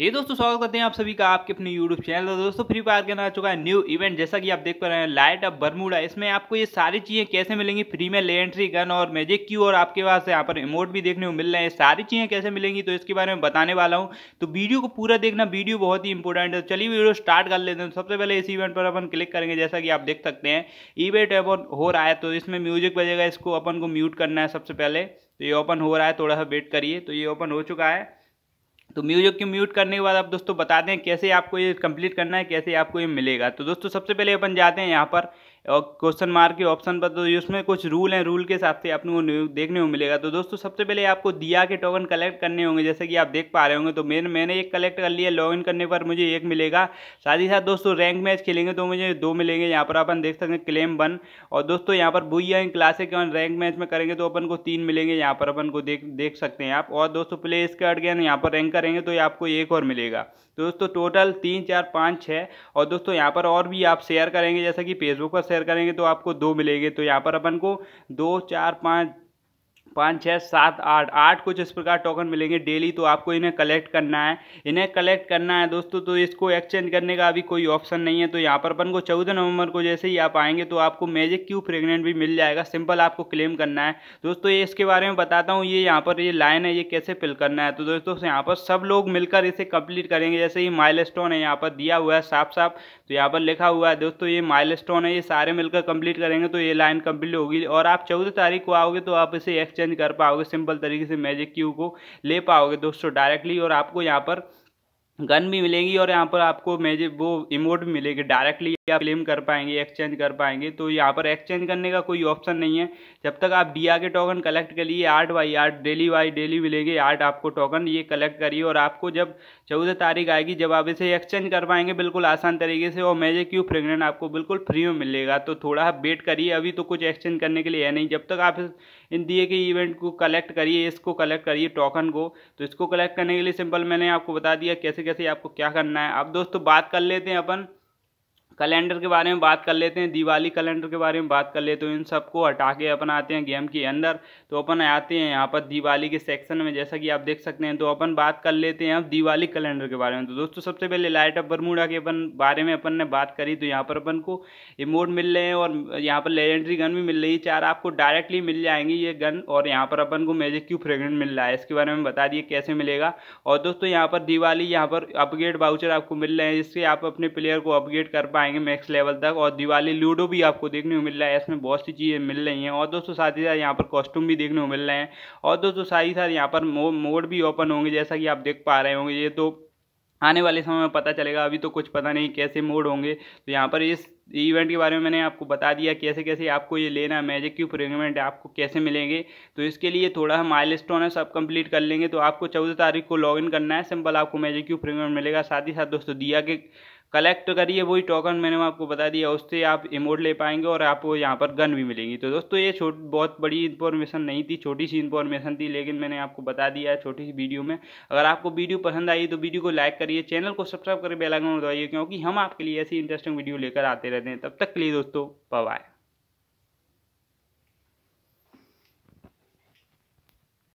ये दोस्तों स्वागत करते हैं आप सभी का आपके अपने YouTube चैनल पर दोस्तों फ्री फायर के अंदर आ चुका है न्यू इवेंट जैसा कि आप देख पा रहे हैं लाइट अप बरमूडा इसमें आपको ये सारी चीज़ें कैसे मिलेंगी फ्री में ले एंट्री गन और मैजिक क्यू और आपके पास यहाँ पर इमोट भी देखने को मिल रहे हैं सारी चीज़ें कैसे मिलेंगी तो इसके बारे में बताने वाला हूँ तो वीडियो को पूरा देखना वीडियो बहुत ही इंपॉर्टेंट है तो चलिए वीडियो स्टार्ट कर लेते हैं सबसे पहले इस इवेंट पर अपन क्लिक करेंगे जैसा कि आप देख सकते हैं इवेंट हो रहा है तो इसमें म्यूजिक बजेगा इसको अपन को म्यूट करना है सबसे पहले तो ये ओपन हो रहा है थोड़ा सा वेट करिए तो ये ओपन हो चुका है तो म्यूजिक को म्यूट करने के बाद आप दोस्तों बता दें कैसे आपको ये कंप्लीट करना है कैसे आपको ये मिलेगा तो दोस्तों सबसे पहले अपन जाते हैं यहाँ पर और क्वेश्चन मार्क के ऑप्शन पर तो उसमें कुछ रूल हैं रूल के हिसाब से आपने वो देखने को मिलेगा तो दोस्तों सबसे पहले आपको दिया के टोकन कलेक्ट करने होंगे जैसे कि आप देख पा रहे होंगे तो मेन मैंने एक कलेक्ट कर लिया लॉग इन करने पर मुझे एक मिलेगा साथ ही साथ दोस्तों रैंक मैच खेलेंगे तो मुझे दो मिलेंगे यहाँ पर अपन देख सकते हैं क्लेम वन और दोस्तों यहाँ पर बुआ इन क्लासिक रैंक मैच में करेंगे तो अपन को तीन मिलेंगे यहाँ पर अपन को देख देख सकते हैं आप और दोस्तों प्ले स्कर्ट गए यहाँ पर रैंक करेंगे तो आपको एक और मिलेगा तो दोस्तों टोटल तीन चार पाँच छः और दोस्तों यहाँ पर और भी आप शेयर करेंगे जैसा कि फेसबुक पर शेयर शेयर करेंगे तो आपको दो मिलेंगे तो यहाँ पर अपन को दो चार पाँच पाँच छः सात आठ आठ कुछ इस प्रकार टोकन मिलेंगे डेली तो आपको इन्हें कलेक्ट करना है इन्हें कलेक्ट करना है दोस्तों तो इसको एक्सचेंज करने का अभी कोई ऑप्शन नहीं है तो यहाँ पर अपन को चौदह नवंबर को जैसे ही आप आएंगे तो आपको मैजिक क्यू प्रेगनेंट भी मिल जाएगा सिंपल आपको क्लेम करना है दोस्तों ये इसके बारे में बताता हूँ ये यहाँ पर ये लाइन है ये कैसे फिल करना है तो दोस्तों यहाँ पर सब लोग मिलकर इसे कंप्लीट करेंगे जैसे ये माइल है यहाँ पर दिया हुआ है साफ साफ तो यहाँ पर लिखा हुआ है दोस्तों ये माइल है ये सारे मिलकर कंप्लीट करेंगे तो ये लाइन कंप्लीट होगी और आप चौदह तारीख को आओगे तो आप इसे एक्सचेंज चेंज कर पाओगे सिंपल तरीके से मैजिक क्यू को ले पाओगे दोस्तों डायरेक्टली और आपको यहाँ पर गन भी मिलेगी और यहाँ पर आपको मैजिक वो इमोट भी मिलेगी डायरेक्टली आप क्लेम कर पाएंगे एक्सचेंज कर पाएंगे तो यहाँ पर एक्सचेंज करने का कोई ऑप्शन नहीं है जब तक आप डीआर के टोकन कलेक्ट करिए आठ बाई आठ डेली बाई डेली मिलेंगे आठ आपको टोकन ये कलेक्ट करिए और आपको जब चौदह तारीख आएगी जब आप इसे एक्सचेंज कर पाएंगे बिल्कुल आसान तरीके से और मैजिक क्यू प्रेगनेंट आपको बिल्कुल फ्री में मिलेगा तो थोड़ा वेट करिए अभी तो कुछ एक्सचेंज करने के लिए है नहीं जब तक आप इन दिए के इवेंट को कलेक्ट करिए इसको कलेक्ट करिए टोकन को तो इसको कलेक्ट करने के लिए सिंपल मैंने आपको बता दिया कैसे तरीके से आपको क्या करना है अब दोस्तों बात कर लेते हैं अपन कैलेंडर के बारे में बात कर लेते हैं दिवाली कैलेंडर के बारे में बात कर लेते हैं तो इन सबको हटा के अपन आते हैं गेम के अंदर तो अपन आते हैं यहाँ पर दिवाली के सेक्शन में जैसा कि आप देख सकते हैं तो अपन बात कर लेते हैं अब दिवाली कैलेंडर के बारे में तो दोस्तों सबसे पहले लाइट ऑफ बरमूडा के अपन बारे में अपन ने बात करी तो यहाँ पर अपन को इमोट मिल रहे हैं और यहाँ पर लेजेंड्री गन भी मिल रही है चार आपको डायरेक्टली मिल जाएंगी ये गन और यहाँ पर अपन को मैजिक क्यू फ्रेगनेंट मिल रहा है इसके बारे में बता दिए कैसे मिलेगा और दोस्तों यहाँ पर दिवाली यहाँ पर अपग्रेड बाउचर आपको मिल रहे हैं जिससे आप अपने प्लेयर को अपग्रेड कर पाएंगे पाएंगे मैक्स लेवल तक और दिवाली लूडो भी आपको देखने को मिल रहा है इसमें बहुत सी चीज़ें मिल रही हैं और दोस्तों साथ ही साथ यहाँ पर कॉस्ट्यूम भी देखने को मिल रहे हैं और दोस्तों साथ ही साथ यहाँ पर मोड भी ओपन होंगे जैसा कि आप देख पा रहे होंगे ये तो आने वाले समय में पता चलेगा अभी तो कुछ पता नहीं कैसे मोड होंगे तो यहाँ पर इस इवेंट के बारे में मैंने आपको बता दिया कैसे कैसे आपको ये लेना है मैजिक क्यूब रेगमेंट आपको कैसे मिलेंगे तो इसके लिए थोड़ा सा माइल स्टोन है सब कंप्लीट कर लेंगे तो आपको चौदह तारीख को लॉगिन करना है सिंपल आपको मैजिक क्यूब रेगमेंट मिलेगा साथ ही साथ दोस्तों दिया के कलेक्ट करिए वही टोकन मैंने आपको बता दिया उससे आप इमोट ले पाएंगे और आपको यहाँ पर गन भी मिलेगी तो दोस्तों ये छोट बहुत बड़ी इन्फॉर्मेशन नहीं थी छोटी सी इन्फॉर्मेशन थी लेकिन मैंने आपको बता दिया है छोटी सी वीडियो में अगर आपको वीडियो पसंद आई तो वीडियो को लाइक करिए चैनल को सब्सक्राइब करके बेलाइकन दबाइए क्योंकि हम आपके लिए ऐसी इंटरेस्टिंग वीडियो लेकर आते रहते हैं तब तक के लिए दोस्तों बाय